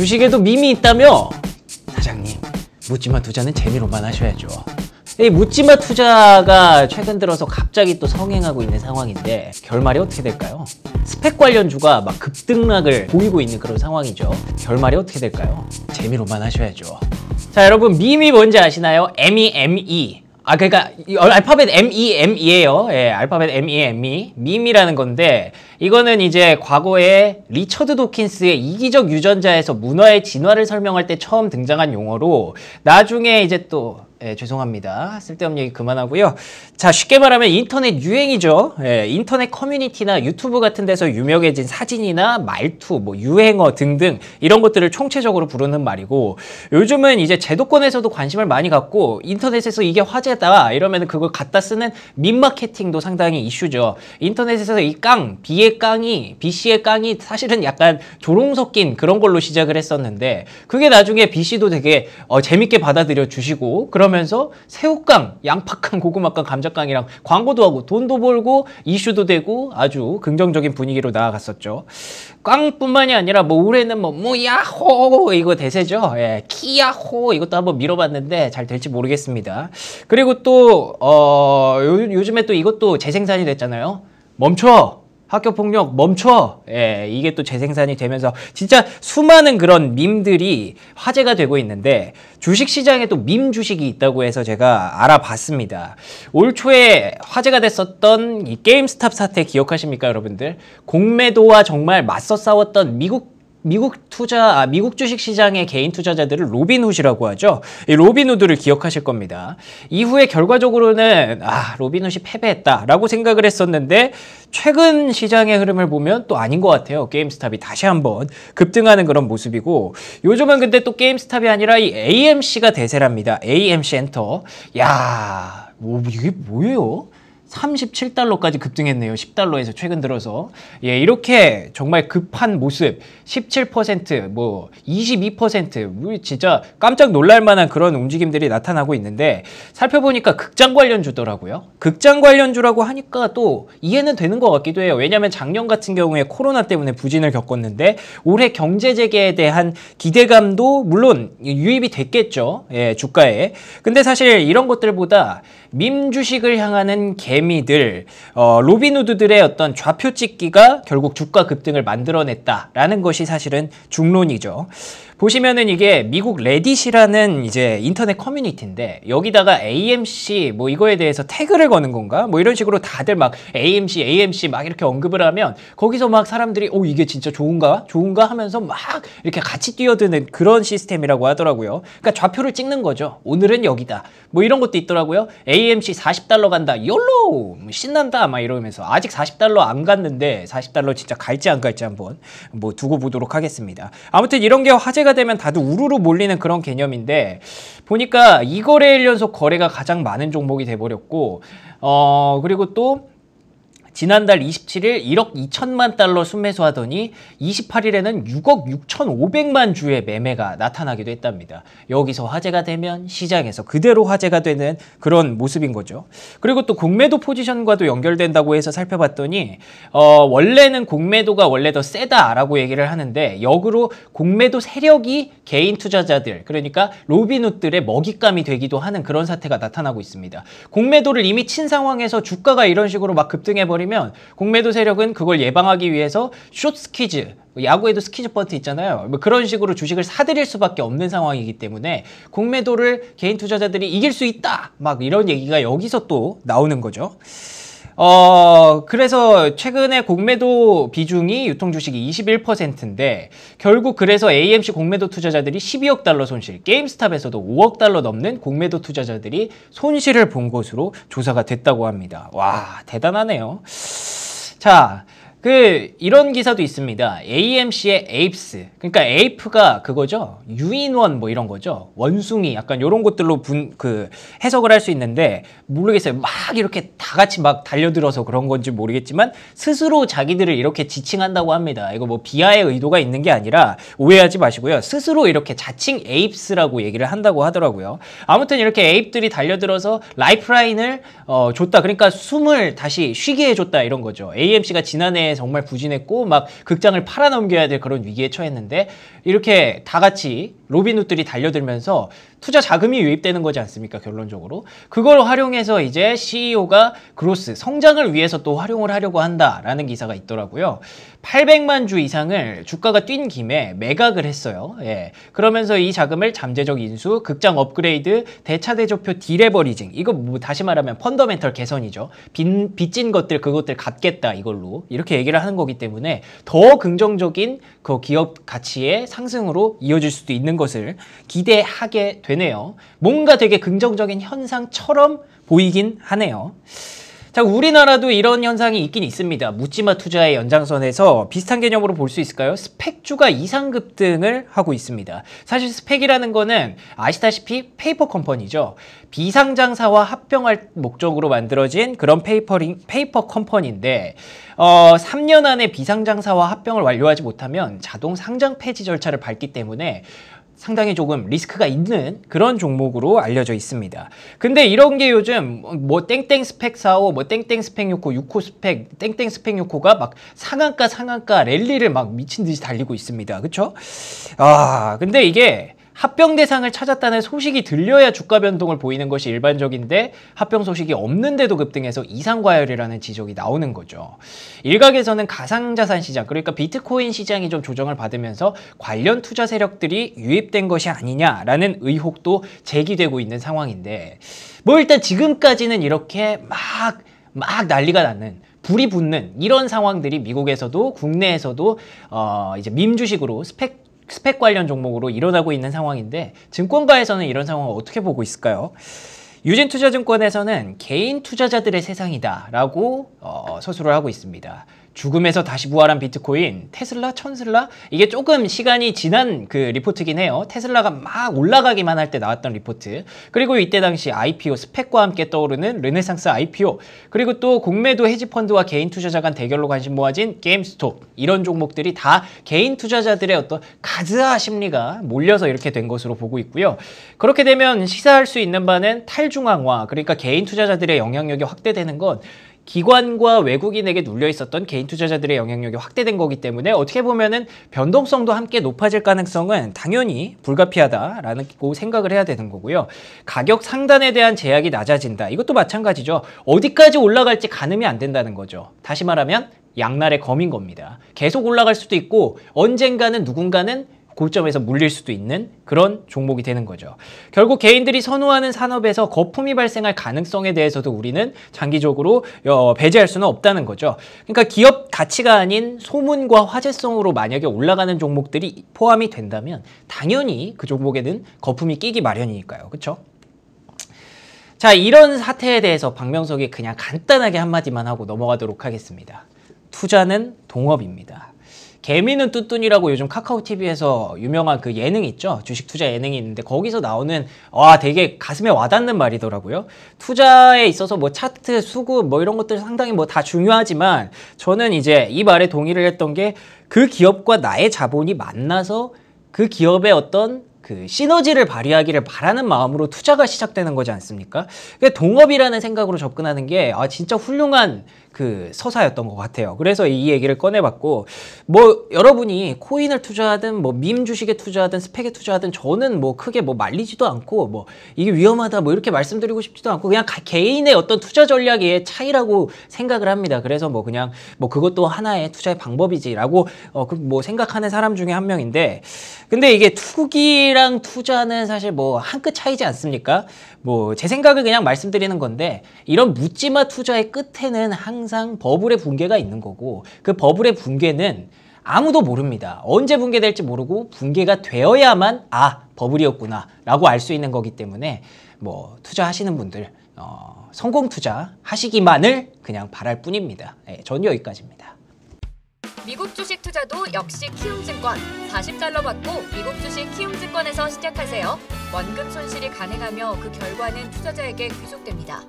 주식에도 밈이 있다며? 사장님, 묻지마 투자는 재미로만 하셔야죠. 이 묻지마 투자가 최근 들어서 갑자기 또 성행하고 있는 상황인데 결말이 어떻게 될까요? 스펙 관련주가 막 급등락을 보이고 있는 그런 상황이죠. 결말이 어떻게 될까요? 재미로만 하셔야죠. 자 여러분 밈이 뭔지 아시나요? MEME 아 그러니까 이 알파벳 ME ME예요. 예, 알파벳 ME ME 밈이라는 건데 이거는 이제 과거에 리처드 도킨스의 이기적 유전자에서 문화의 진화를 설명할 때 처음 등장한 용어로 나중에 이제 또 예, 죄송합니다. 쓸데없는 얘기 그만하고요. 자, 쉽게 말하면 인터넷 유행이죠. 예, 인터넷 커뮤니티나 유튜브 같은 데서 유명해진 사진이나 말투, 뭐 유행어 등등 이런 것들을 총체적으로 부르는 말이고 요즘은 이제 제도권에서도 관심을 많이 갖고 인터넷에서 이게 화제다 이러면 그걸 갖다 쓰는 민마케팅도 상당히 이슈죠. 인터넷에서 이 깡, B의 깡이, B씨의 깡이 사실은 약간 조롱 섞인 그런 걸로 시작을 했었는데 그게 나중에 B씨도 되게 어, 재밌게 받아들여 주시고 그런 그러면서 새우깡, 양파깡, 고구마깡, 감자깡이랑 광고도 하고 돈도 벌고 이슈도 되고 아주 긍정적인 분위기로 나아갔었죠. 깡뿐만이 아니라 뭐 올해는 뭐 뭐야호 이거 대세죠. 예, 키야호 이것도 한번 밀어봤는데 잘 될지 모르겠습니다. 그리고 또 어, 요, 요즘에 또 이것도 재생산이 됐잖아요. 멈춰! 학교 폭력 멈춰. 예, 이게 또 재생산이 되면서 진짜 수많은 그런 밈들이 화제가 되고 있는데 주식 시장에 또밈 주식이 있다고 해서 제가 알아봤습니다. 올 초에 화제가 됐었던 이 게임스탑 사태 기억하십니까, 여러분들? 공매도와 정말 맞서 싸웠던 미국 미국 투자, 아, 미국 주식 시장의 개인 투자자들을 로빈훗이라고 하죠. 이 로빈후드를 기억하실 겁니다. 이후에 결과적으로는 아, 로빈훗이 패배했다라고 생각을 했었는데 최근 시장의 흐름을 보면 또 아닌 것 같아요. 게임스탑이 다시 한번 급등하는 그런 모습이고 요즘은 근데 또 게임스탑이 아니라 이 AMC가 대세랍니다. AMC 엔터. 야, 뭐 이게 뭐예요? 37달러까지 급등했네요. 10달러에서 최근 들어서. 예, 이렇게 정말 급한 모습 17%뭐 22% 진짜 깜짝 놀랄 만한 그런 움직임들이 나타나고 있는데 살펴보니까 극장 관련주더라고요. 극장 관련주라고 하니까 또 이해는 되는 것 같기도 해요. 왜냐하면 작년 같은 경우에 코로나 때문에 부진을 겪었는데 올해 경제 재개에 대한 기대감도 물론 유입이 됐겠죠. 예, 주가에. 근데 사실 이런 것들보다 밈 주식을 향하는 개미들, 어, 로빈후드들의 어떤 좌표 찍기가 결국 주가 급등을 만들어냈다라는 것이 사실은 중론이죠. 보시면은 이게 미국 레딧이라는 이제 인터넷 커뮤니티인데 여기다가 AMC 뭐 이거에 대해서 태그를 거는 건가? 뭐 이런 식으로 다들 막 AMC, AMC 막 이렇게 언급을 하면 거기서 막 사람들이 오 어, 이게 진짜 좋은가? 좋은가? 하면서 막 이렇게 같이 뛰어드는 그런 시스템이라고 하더라고요. 그러니까 좌표를 찍는 거죠. 오늘은 여기다. 뭐 이런 것도 있더라고요. AMC 40달러 간다. 열로 뭐 신난다. 막 이러면서 아직 40달러 안 갔는데 40달러 진짜 갈지 안 갈지 한번 뭐 두고 보도록 하겠습니다. 아무튼 이런 게 화제가 거래가 되면 다들 우르르 몰리는 그런 개념인데 보니까 이 거래일 연속 거래가 가장 많은 종목이 돼버렸고 어 그리고 또 지난달 27일 1억 2천만 달러 순매수하더니 28일에는 6억 6,500만 주의 매매가 나타나기도 했답니다. 여기서 화제가 되면 시장에서 그대로 화제가 되는 그런 모습인 거죠. 그리고 또 공매도 포지션과도 연결된다고 해서 살펴봤더니 어, 원래는 공매도가 원래 더 세다라고 얘기를 하는데 역으로 공매도 세력이 개인 투자자들 그러니까 로비노들의 먹잇감이 되기도 하는 그런 사태가 나타나고 있습니다. 공매도를 이미 친 상황에서 주가가 이런 식으로 막 급등해버리면 생기면 공매도 세력은 그걸 예방하기 위해서 숏 스퀴즈 야구에도 스키즈 버튼 있잖아요. 뭐 그런 식으로 주식을 사들일 수밖에 없는 상황이기 때문에 공매도를 개인 투자자들이 이길 수 있다! 막 이런 얘기가 여기서 또 나오는 거죠. 어, 그래서 최근에 공매도 비중이 유통 주식이 21%인데 결국 그래서 AMC 공매도 투자자들이 12억 달러 손실, 게임스탑에서도 5억 달러 넘는 공매도 투자자들이 손실을 본 것으로 조사가 됐다고 합니다. 와, 대단하네요. 자, 그 이런 기사도 있습니다. AMC의 에이프스. 그러니까 에이프가 그거죠. 유인원 뭐 이런 거죠. 원숭이 약간 이런 것들로 분 그 해석을 할 수 있는데 모르겠어요. 막 이렇게 다 같이 막 달려들어서 그런 건지 모르겠지만 스스로 자기들을 이렇게 지칭한다고 합니다. 이거 뭐 비하의 의도가 있는 게 아니라 오해하지 마시고요. 스스로 이렇게 자칭 에이프스라고 얘기를 한다고 하더라고요. 아무튼 이렇게 에이프들이 달려들어서 라이프라인을 어, 줬다. 그러니까 숨을 다시 쉬게 해줬다 이런 거죠. AMC가 지난해 정말 부진했고 막 극장을 팔아넘겨야 될 그런 위기에 처했는데 이렇게 다 같이 로빈훗들이 달려들면서 투자 자금이 유입되는 거지 않습니까 결론적으로 그걸 활용해서 이제 CEO가 그로스 성장을 위해서 또 활용을 하려고 한다라는 기사가 있더라고요 800만 주 이상을 주가가 뛴 김에 매각을 했어요 예 그러면서 이 자금을 잠재적 인수 극장 업그레이드 대차대조표 디레버리징 이거 뭐 다시 말하면 펀더멘털 개선이죠 빈, 빚진 것들 그것들 갚겠다 이걸로 이렇게 얘기를 하는 거기 때문에 더 긍정적인 그 기업 가치의 상승으로 이어질 수도 있는 것을 기대하게 되네요. 뭔가 되게 긍정적인 현상처럼 보이긴 하네요. 자, 우리나라도 이런 현상이 있긴 있습니다. 묻지마 투자의 연장선에서 비슷한 개념으로 볼 수 있을까요? 스펙주가 이상급 등을 하고 있습니다. 사실 스펙이라는 거는 아시다시피 페이퍼 컴퍼니죠. 비상장사와 합병할 목적으로 만들어진 그런 페이퍼링, 페이퍼 컴퍼니인데 어, 3년 안에 비상장사와 합병을 완료하지 못하면 자동 상장 폐지 절차를 밟기 때문에 상당히 조금 리스크가 있는 그런 종목으로 알려져 있습니다. 근데 이런 게 요즘 뭐 땡땡 스펙 4호, 뭐 땡땡 스펙 6호, 6호 스펙, 땡땡 스펙 6호가 막 상한가 상한가 랠리를 막 미친 듯이 달리고 있습니다. 그쵸? 아, 근데 이게 합병 대상을 찾았다는 소식이 들려야 주가 변동을 보이는 것이 일반적인데 합병 소식이 없는데도 급등해서 이상과열이라는 지적이 나오는 거죠. 일각에서는 가상자산 시장 그러니까 비트코인 시장이 좀 조정을 받으면서 관련 투자 세력들이 유입된 것이 아니냐라는 의혹도 제기되고 있는 상황인데 뭐 일단 지금까지는 이렇게 막 막 난리가 나는 불이 붙는 이런 상황들이 미국에서도 국내에서도 어 이제 민 주식으로 스펙 스펙 관련 종목으로 일어나고 있는 상황인데 증권가에서는 이런 상황을 어떻게 보고 있을까요? 유진투자증권에서는 개인 투자자들의 세상이다 라고 어, 서술을 하고 있습니다. 죽음에서 다시 부활한 비트코인, 테슬라, 천슬라 이게 조금 시간이 지난 그 리포트긴 해요. 테슬라가 막 올라가기만 할 때 나왔던 리포트. 그리고 이때 당시 IPO 스펙과 함께 떠오르는 르네상스 IPO. 그리고 또 공매도 헤지펀드와 개인 투자자 간 대결로 관심 모아진 게임스톱 이런 종목들이 다 개인 투자자들의 어떤 가즈아 심리가 몰려서 이렇게 된 것으로 보고 있고요. 그렇게 되면 시사할 수 있는 바는 탈중앙화 그러니까 개인 투자자들의 영향력이 확대되는 건 기관과 외국인에게 눌려 있었던 개인 투자자들의 영향력이 확대된 거기 때문에 어떻게 보면은 변동성도 함께 높아질 가능성은 당연히 불가피하다라고 생각을 해야 되는 거고요. 가격 상단에 대한 제약이 낮아진다. 이것도 마찬가지죠. 어디까지 올라갈지 가늠이 안 된다는 거죠. 다시 말하면 양날의 검인 겁니다. 계속 올라갈 수도 있고 언젠가는 누군가는 골점에서 물릴 수도 있는 그런 종목이 되는 거죠. 결국 개인들이 선호하는 산업에서 거품이 발생할 가능성에 대해서도 우리는 장기적으로 어, 배제할 수는 없다는 거죠. 그러니까 기업 가치가 아닌 소문과 화제성으로 만약에 올라가는 종목들이 포함이 된다면 당연히 그 종목에는 거품이 끼기 마련이니까요. 그렇죠? 자, 이런 사태에 대해서 박명석이 그냥 간단하게 한마디만 하고 넘어가도록 하겠습니다. 투자는 동업입니다. 개미는 뚜뚜이라고 요즘 카카오 TV에서 유명한 그 예능 있죠. 주식 투자 예능이 있는데 거기서 나오는 와 되게 가슴에 와닿는 말이더라고요. 투자에 있어서 뭐 차트, 수급 뭐 이런 것들 상당히 뭐 다 중요하지만 저는 이제 이 말에 동의를 했던 게 그 기업과 나의 자본이 만나서 그 기업의 어떤 그 시너지를 발휘하기를 바라는 마음으로 투자가 시작되는 거지 않습니까? 그러니까 동업이라는 생각으로 접근하는 게 아 진짜 훌륭한 그 서사였던 것 같아요. 그래서 이 얘기를 꺼내봤고 뭐 여러분이 코인을 투자하든 뭐밈 주식에 투자하든 스펙에 투자하든 저는 뭐 크게 뭐 말리지도 않고 뭐 이게 위험하다 뭐 이렇게 말씀드리고 싶지도 않고 그냥 개인의 어떤 투자 전략의 차이라고 생각을 합니다. 그래서 뭐 그냥 뭐 그것도 하나의 투자의 방법이지라고 어 그 뭐 생각하는 사람 중에 한 명인데 근데 이게 투기랑 투자는 사실 뭐 한 끗 차이지 않습니까? 뭐 제 생각을 그냥 말씀드리는 건데 이런 묻지마 투자의 끝에는 한 항상 버블의 붕괴가 있는 거고 그 버블의 붕괴는 아무도 모릅니다. 언제 붕괴될지 모르고 붕괴가 되어야만 아 버블이었구나 라고 알 수 있는 거기 때문에 뭐 투자하시는 분들 어, 성공 투자 하시기만을 그냥 바랄 뿐입니다. 네, 전 여기까지입니다. 미국 주식 투자도 역시 키움증권 40달러 받고 미국 주식 키움증권에서 시작하세요. 원금 손실이 가능하며 그 결과는 투자자에게 귀속됩니다.